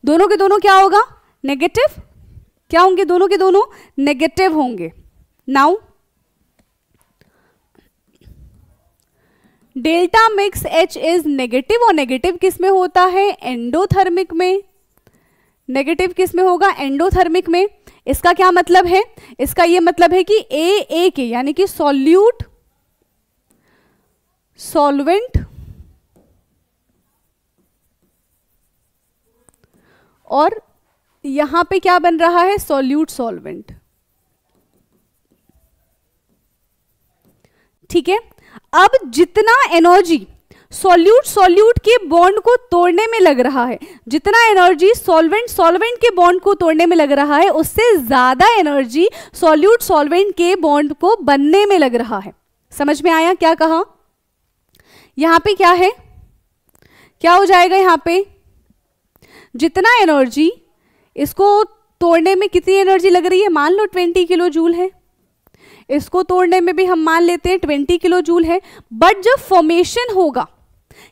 [SPEAKER 1] दोनों के दोनों क्या होगा नेगेटिव क्या होंगे दोनों के दोनों नेगेटिव होंगे now delta mix H is negative और नेगेटिव किस में होता है एंडोथर्मिक में नेगेटिव किस में होगा एंडोथर्मिक में इसका क्या मतलब है इसका यह मतलब है कि ए ए के यानी कि सॉल्यूट सॉल्वेंट और यहां पे क्या बन रहा है सॉल्यूट सॉल्वेंट ठीक है अब जितना एनर्जी सॉल्यूट सॉल्यूट के बॉन्ड को तोड़ने में लग रहा है जितना एनर्जी सॉल्वेंट सॉल्वेंट के बॉन्ड को तोड़ने में लग रहा है उससे ज़्यादा एनर्जी सॉल्यूट सॉल्वेंट के बॉन्ड को बनने में लग रहा है समझ में आया क्या कहा यहां पे क्या है क्या हो जाएगा यहां पे जितना एनर्जी इसको तोड़ने में कितनी एनर्जी लग रही है मान लो ट्वेंटी किलो जूल है इसको तोड़ने में भी हम मान लेते हैं ट्वेंटी किलो जूल है बट जब फॉर्मेशन होगा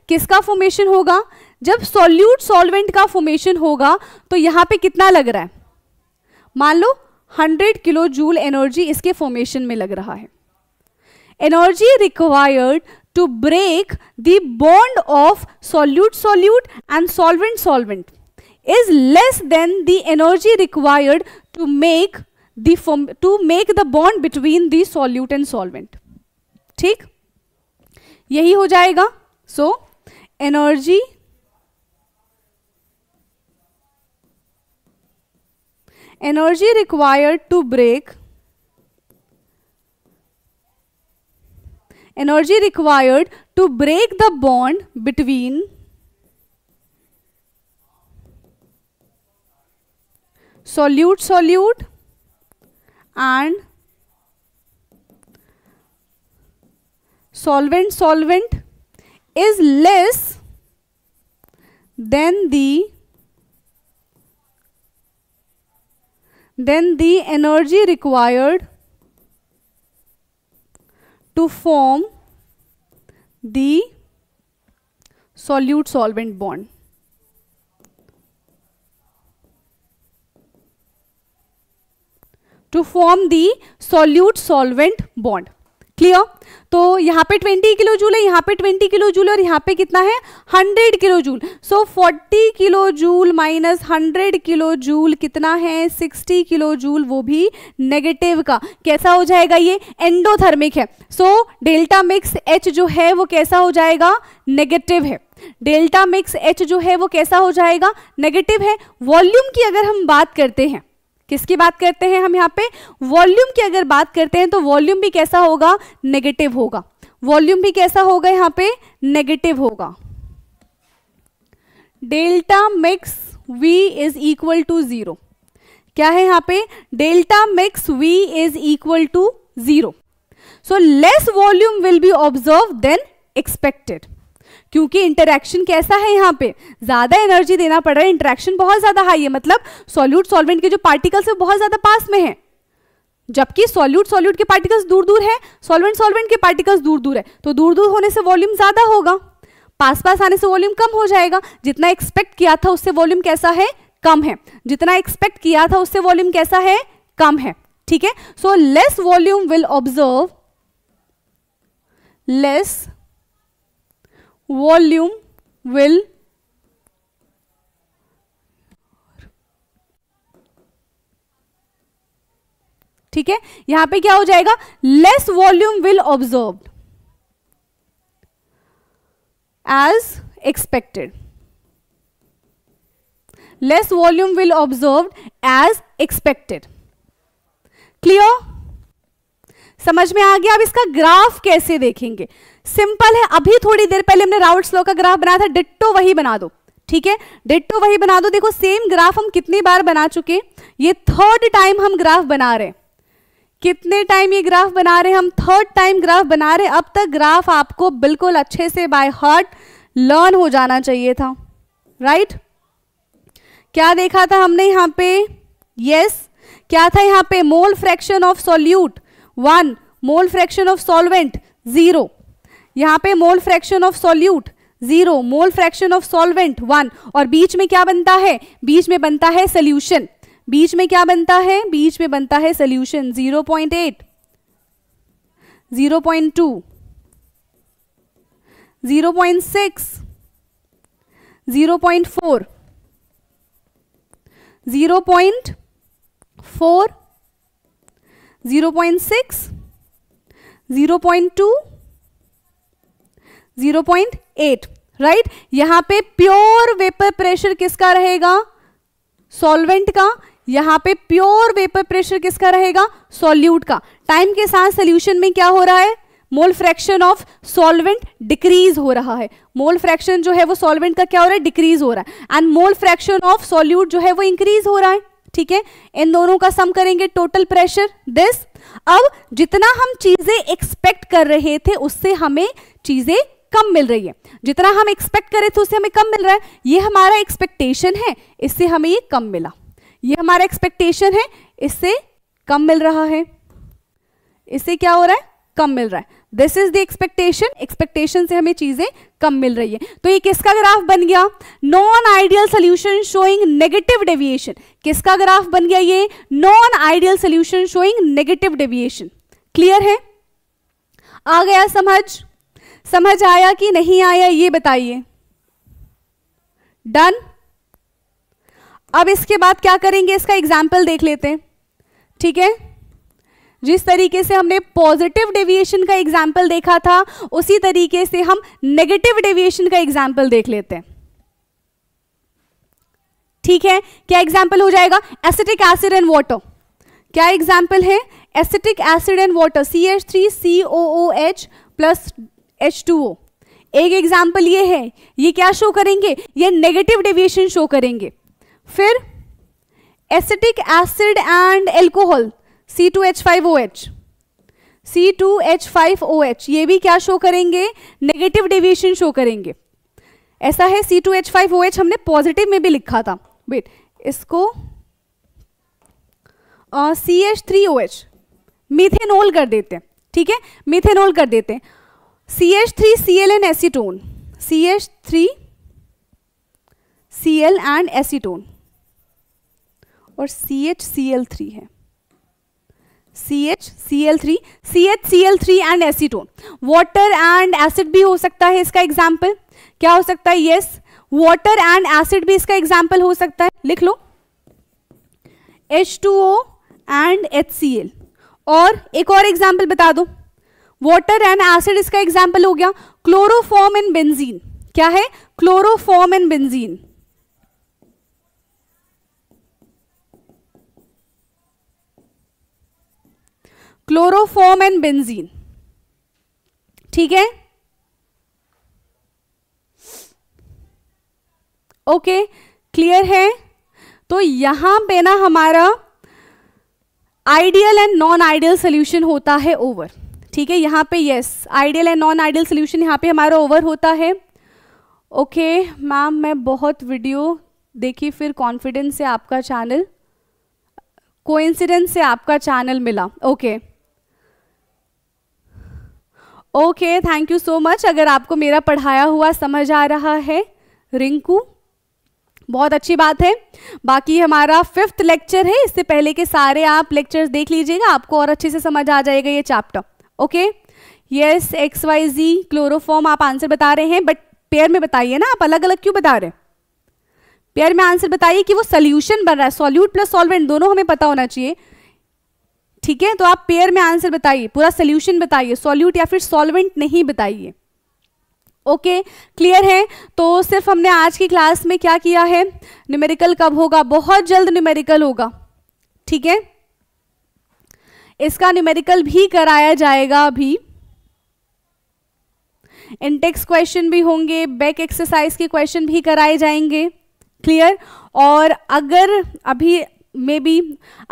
[SPEAKER 1] किसका फॉर्मेशन होगा जब सॉल्यूट सॉल्वेंट का फॉर्मेशन होगा तो यहां पे कितना लग रहा है मान लो 100 किलो जूल एनर्जी इसके फॉर्मेशन में लग रहा है energy required to break the bond of solute solute and solvent solvent is less than the energy required to make the form to make the bond between the solute and solvent ठीक यही हो जाएगा so energy energy required to break energy required to break the bond between solute solute and solvent solvent is less than the then the energy required to form the solute solvent bond. To form the solute solvent bond clear तो यहाँ पे 20 kilo joule है यहाँ पे 20 kilo joule और यहाँ पे कितना है 100 kilo joule so so, 40 kilo joule minus 100 kilo joule कितना है 60 किलो जूल वो भी नेगेटिव का कैसा हो जाएगा ये एंडोथर्मिक है सो डेल्टा मिक्स एच जो है वो कैसा हो जाएगा नेगेटिव है डेल्टा मिक्स एच जो है वो कैसा हो जाएगा नेगेटिव है वॉल्यूम की अगर हम बात करते हैं किसकी बात करते हैं हम यहाँ पे वॉल्यूम की अगर बात करते हैं तो वॉल्यूम भी कैसा होगा नेगेटिव होगा वॉल्यूम भी कैसा होगा यहाँ पे नेगेटिव होगा delta mix v is equal to zero क्या है यहाँ पे delta mix v is equal to zero so less volume will be observe than expected क्योंकि इंटरेक्शन कैसा है यहाँ पे ज़्यादा एनर्जी देना पड़ रहा है इंटरेक्शन बहुत ज़्यादा हाई है मतलब सॉल्यूट सॉल्वेंट के जो पार्टिकल्स है बहुत ज़्यादा पास में है जबकि सॉल्यूट सॉल्यूट के पार्टिकल्स दूर दूर है सॉल्वेंट सॉल्वेंट के पार्टिकल्स दूर दूर है तो दूर दूर होने से वॉल्यूम ज़्यादा होगा पास पास आने से वॉल्यूम कम हो जाएगा जितना एक्सपेक्ट किया था उससे वॉल्यूम कैसा है कम है जितना एक्सपेक्ट किया था उससे वॉल्यूम कैसा है कम है ठीक है so less volume will observe less volume will ठीक है यहां पे क्या हो जाएगा less volume will observe as expected less volume will observed as expected clear समझ में आ गया अब इसका ग्राफ कैसे देखेंगे सिंपल है अभी थोड़ी देर पहले हमने राउट स्लो का ग्राफ बनाया था डिट्टो वही बना दो ठीक है डिट्टो वही बना दो देखो सेम ग्राफ हम कितनी बार बना चुके ये थर्ड टाइम हम ग्राफ बना रहे कितने टाइम ये ग्राफ बना रहे हम थर्ड टाइम ग्राफ बना रहे अब तक ग्राफ आपको बिल्कुल अच्छे से बाय हार्ट लर्न हो जाना चाहिए था राइट क्या देखा था हमने यहां पे यस क्या था यहां पे mole fraction of solute one mole fraction of solvent zero यहाँ पे mole fraction of solute zero mole fraction of solvent one और बीच में क्या बनता है बीच में बनता है सोल्यूशन बीच में क्या बनता है बीच में बनता है solution zero point eight zero point two zero point six zero point four zero point four zero point six zero point two 0.8 right यहां पे प्योर वेपर प्रेशर किसका रहेगा सॉल्वेंट का यहां पे प्योर वेपर प्रेशर किसका रहेगा सॉल्यूट का टाइम के साथ सोल्यूशन में क्या हो रहा है mole fraction of solvent decrease हो रहा है मोल फ्रैक्शन जो है वो सॉल्वेंट का क्या हो रहा है डिक्रीज हो रहा है and mole fraction of solute जो है वो इंक्रीज हो रहा है ठीक है इन दोनों का सम करेंगे टोटल प्रेशर दिस अब जितना हम चीजें एक्सपेक्ट कर रहे थे उससे हमें चीजें कम मिल रही है जितना हम एक्सपेक्ट करें थे उससे हमें कम मिल रहा है ये हमारा एक्सपेक्टेशन है इससे हमें ये कम मिला ये हमारा एक्सपेक्टेशन है इससे कम मिल रहा है इससे क्या हो रहा है कम मिल रहा है this is the expectation expectation से हमें चीजें कम मिल रही है तो ये किसका ग्राफ बन गया non ideal solution showing negative deviation किसका ग्राफ बन गया ये non ideal solution showing negative deviation clear है आ गया समझ समझ आया कि नहीं आया ये बताइए डन अब इसके बाद क्या करेंगे इसका एग्जाम्पल देख लेते हैं ठीक है जिस तरीके से हमने पॉजिटिव डेविएशन का एग्जाम्पल देखा था उसी तरीके से हम नेगेटिव डेविएशन का एग्जाम्पल देख लेते हैं ठीक है क्या एग्जाम्पल हो जाएगा एसिटिक एसिड एंड वाटर क्या एग्जाम्पल है acetic acid and water C H three C O O H plus H2O एक एग्जाम्पल ये है ये क्या शो करेंगे ये नेगेटिव डेविएशन शो करेंगे फिर acetic acid and alcohol C2H5OH C2H5OH ये भी क्या शो करेंगे नेगेटिव डेविएशन शो करेंगे ऐसा है C2H5OH हमने पॉजिटिव में भी लिखा था वेट इसको C H three O H methanol कर देते हैं ठीक है मिथेनोल कर देते हैं C H three C L and acetone C H three C L and acetone और C H C L three है C H C L three C H C L three and acetone water and acid भी हो सकता है इसका example क्या हो सकता है यस वॉटर एंड एसिड भी इसका एग्जाम्पल हो सकता है लिख लो H two O and H C L और एक और एग्जाम्पल बता दो वाटर एंड एसिड इसका एग्जाम्पल हो गया क्लोरोफॉर्म एंड बेंजीन क्या है chloroform and benzene chloroform and benzene ठीक है ओके क्लियर है तो यहां पे ना हमारा ideal and non ideal solution होता है ओवर ठीक है यहाँ पे yes ideal and non ideal solution यहाँ पे हमारा ओवर होता है ओके मैम मैं बहुत वीडियो देखी फिर कॉन्फिडेंस से आपका चैनल कोइंसिडेंस से आपका चैनल मिला okay okay thank you so much अगर आपको मेरा पढ़ाया हुआ समझ आ रहा है रिंकू बहुत अच्छी बात है बाकी हमारा फिफ्थ लेक्चर है इससे पहले के सारे आप लेक्चर्स देख लीजिएगा आपको और अच्छे से समझ आ जाएगा ये chapter okay yes X Y G chloroform आप आंसर बता रहे हैं बट पेयर में बताइए ना आप अलग अलग क्यों बता रहे हैं पेयर में आंसर बताइए कि वो सोल्यूशन बन रहा है सोल्यूट प्लस सॉल्वेंट दोनों हमें पता होना चाहिए ठीक है तो आप पेयर में आंसर बताइए पूरा सोल्यूशन बताइए सोल्यूट या फिर सॉल्वेंट नहीं बताइए ओके okay, क्लियर है तो सिर्फ हमने आज की क्लास में क्या किया है न्यूमेरिकल कब होगा बहुत जल्द न्यूमेरिकल होगा ठीक है इसका न्यूमेरिकल भी कराया जाएगा अभी इंटेक्स क्वेश्चन भी होंगे बैक एक्सरसाइज के क्वेश्चन भी कराए जाएंगे क्लियर और अगर अभी मे बी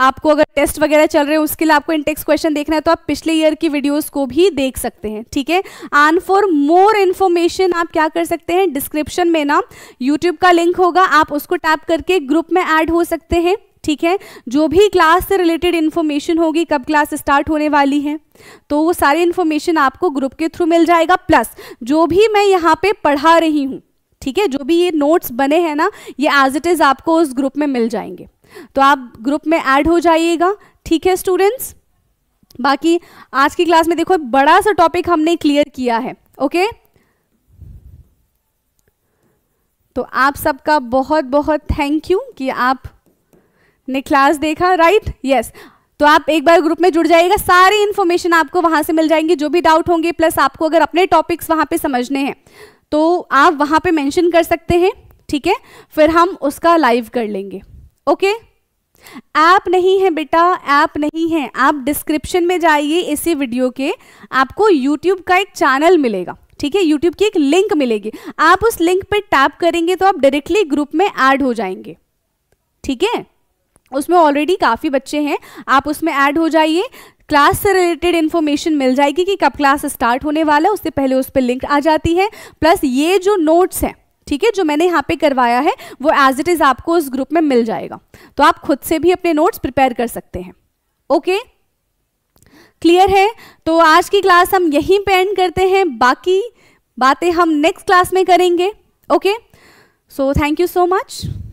[SPEAKER 1] आपको अगर टेस्ट वगैरह चल रहे हैं उसके लिए आपको इंटेक्स क्वेश्चन देखना है तो आप पिछले ईयर की वीडियोस को भी देख सकते हैं ठीक है आन फॉर मोर इन्फॉर्मेशन आप क्या कर सकते हैं डिस्क्रिप्शन में ना यूट्यूब का लिंक होगा आप उसको टैप करके ग्रुप में ऐड हो सकते हैं ठीक है जो भी क्लास से रिलेटेड इन्फॉर्मेशन होगी कब क्लास स्टार्ट होने वाली है तो वो सारी इन्फॉर्मेशन आपको ग्रुप के थ्रू मिल जाएगा प्लस जो भी मैं यहाँ पे पढ़ा रही हूँ ठीक है जो भी ये नोट्स बने हैं ना ये एज इट इज़ आपको उस ग्रुप में मिल जाएंगे तो आप ग्रुप में ऐड हो जाइएगा ठीक है स्टूडेंट्स बाकी आज की क्लास में देखो बड़ा सा टॉपिक हमने क्लियर किया है ओके तो आप सबका बहुत बहुत थैंक यू कि आप ने क्लास देखा राइट right? Yes yes. तो आप एक बार ग्रुप में जुड़ जाइएगा सारी इन्फॉर्मेशन आपको वहां से मिल जाएंगी जो भी डाउट होंगे प्लस आपको अगर अपने टॉपिक्स वहां पे समझने हैं तो आप वहां पे मेंशन कर सकते हैं ठीक है फिर हम उसका लाइव कर लेंगे ओके ऐप नहीं है बेटा ऐप नहीं है आप डिस्क्रिप्शन में जाइए इसी वीडियो के आपको यूट्यूब का एक चैनल मिलेगा ठीक है यूट्यूब की एक लिंक मिलेगी आप उस लिंक पर टैप करेंगे तो आप डायरेक्टली ग्रुप में एड हो जाएंगे ठीक है उसमें ऑलरेडी काफ़ी बच्चे हैं आप उसमें ऐड हो जाइए क्लास से रिलेटेड इन्फॉर्मेशन मिल जाएगी कि कब क्लास स्टार्ट होने वाला है उससे पहले उस पर लिंक आ जाती है प्लस ये जो नोट्स हैं ठीक है जो मैंने यहाँ पे करवाया है वो एज इट इज़ आपको उस ग्रुप में मिल जाएगा तो आप खुद से भी अपने नोट्स प्रिपेयर कर सकते हैं ओके क्लियर है तो आज की क्लास हम यहीं पे एंड करते हैं बाकी बातें हम नेक्स्ट क्लास में करेंगे okay so thank you so much